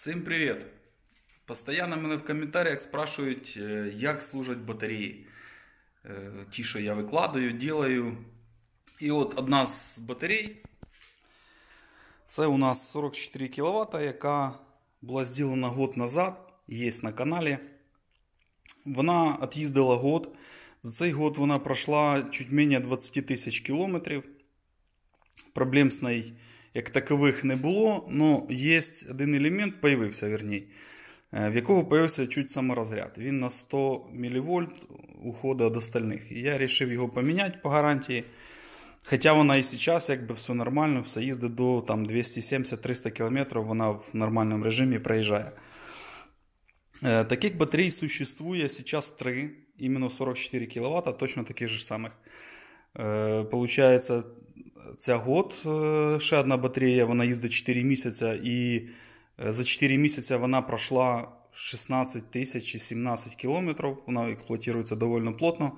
Всім привіт! Постоянно мене в коментарях спрашують, е, як служать батареї. Е, ті, що я викладаю, ділаю. І от одна з батарей. Це у нас 44 кВт, яка була зроблена год назад, є на каналі. Вона від'їздила год. За цей год вона пройшла чуть менше 20 тисяч кілометрів. Проблем з нею як такових не було, але є один елемент, появився, верній, е, в якого появився чуть саморозряд. Він на 100 мВ уходить від остальних. І я вирішив його поміняти по гарантії. Хоча вона і зараз якби все нормально, все їздить до 270-300 км, вона в нормальному режимі проїжджає. Е, таких батарей существує зараз 3, Іменно 44 кВт, точно таких же самих. Е, получається, це год е, ще одна батарея, вона їздить 4 місяця, і е, за 4 місяці вона пройшла 16 тисяч чи 17 кілометрів. Вона експлуатується доволі плотно.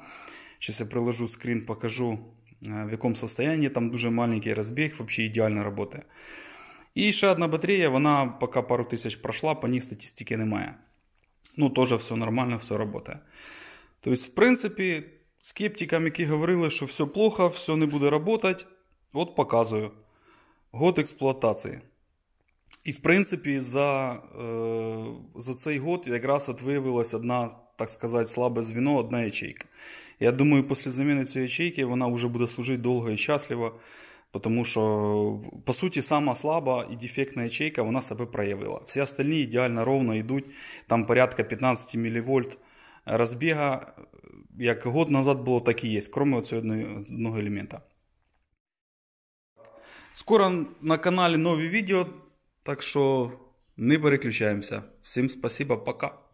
Зараз я приложу скрін, покажу е, в якому состоянні Там дуже маленький розбіг, взагалі ідеально працює. І ще одна батарея, вона поки пару тисяч пройшла, по ній статистики немає. Ну, теж все нормально, все працює. Тобто, в принципі, скептикам, які говорили, що все плохо, все не буде працювати. От показую год експлуатації. І, в принципі, за е, за цей год якраз от виявилася одна, так сказати, слабе звіно, одна ячейка. Я думаю, після заміни цієї ячейки вона вже буде служити довго і щасливо, тому що, по суті, сама слаба і дефектна ячейка вона себе проявила. Всі остальні ідеально ровно йдуть, там порядка 15 мВ розбіга. Як год назад було, так і є, крім цього одного елемента. Скоро на каналі нові відео, так що не переключаємося. Всім спасибо. пока.